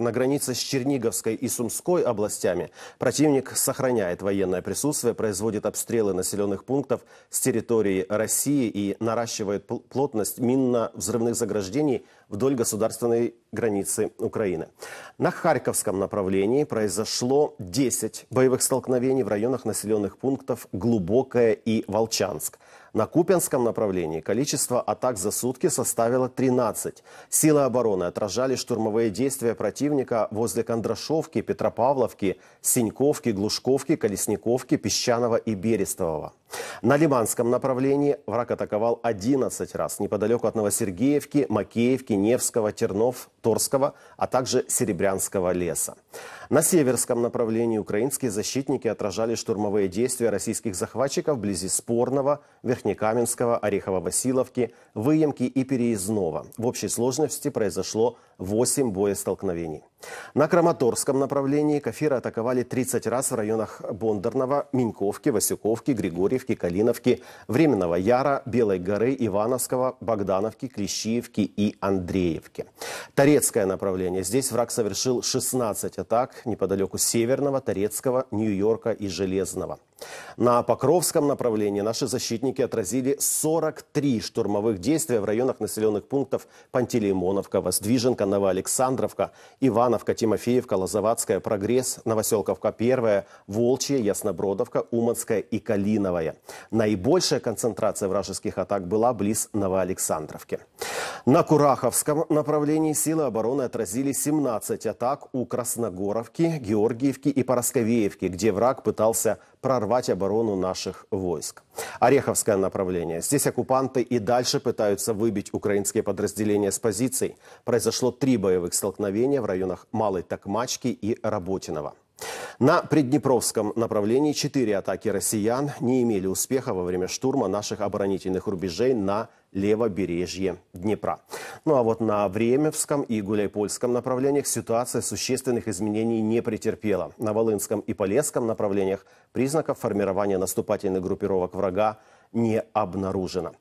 на границе с Черниговской и Сумской областями противник сохраняет военное присутствие, производит обстрелы населенных пунктов с территории России и наращивает плотность минно-взрывных заграждений вдоль государственной границы Украины. На Харьковском направлении произошло 10 боевых столкновений в районах населенных пунктов Глубокое и Волчанск – на Купенском направлении количество атак за сутки составило 13. Силы обороны отражали штурмовые действия противника возле Кондрашовки, Петропавловки, Синьковки, Глушковки, Колесниковки, Песчаного и Берестового. На Лиманском направлении враг атаковал 11 раз неподалеку от Новосергеевки, Макеевки, Невского, Тернов, Торского, а также Серебрянского леса. На северском направлении украинские защитники отражали штурмовые действия российских захватчиков вблизи Спорного, Верхнекаменского, Орехово-Василовки, Выемки и Переездного. В общей сложности произошло 8 боестолкновений. На Краматорском направлении Кафира атаковали 30 раз в районах Бондарного, Миньковки, Васюковки, Григорьевки, Калиновки, Временного Яра, Белой горы, Ивановского, Богдановки, Клещиевки и Андреевки. Торецкое направление. Здесь враг совершил 16 атак неподалеку Северного, Торецкого, Нью-Йорка и Железного. На Покровском направлении наши защитники отразили 43 штурмовых действия в районах населенных пунктов Пантелеймоновка, Воздвиженка, Новоалександровка, Ивановка, Тимофеевка, Лозоватская, Прогресс, Новоселковка первая, Волчья, Яснобродовка, Уманская и Калиновая. Наибольшая концентрация вражеских атак была близ Новоалександровки. На Кураховском направлении силы обороны отразили 17 атак у Красногоровки, Георгиевки и Поросковеевки, где враг пытался прорвать оборону наших войск. Ореховское направление. Здесь оккупанты и дальше пытаются выбить украинские подразделения с позиций. Произошло три боевых столкновения в районах Малой Токмачки и Работиного. На Приднепровском направлении четыре атаки россиян не имели успеха во время штурма наших оборонительных рубежей на левобережье Днепра. Ну а вот на Времевском и Гуляйпольском направлениях ситуация существенных изменений не претерпела. На Волынском и Полесском направлениях признаков формирования наступательных группировок врага не обнаружено.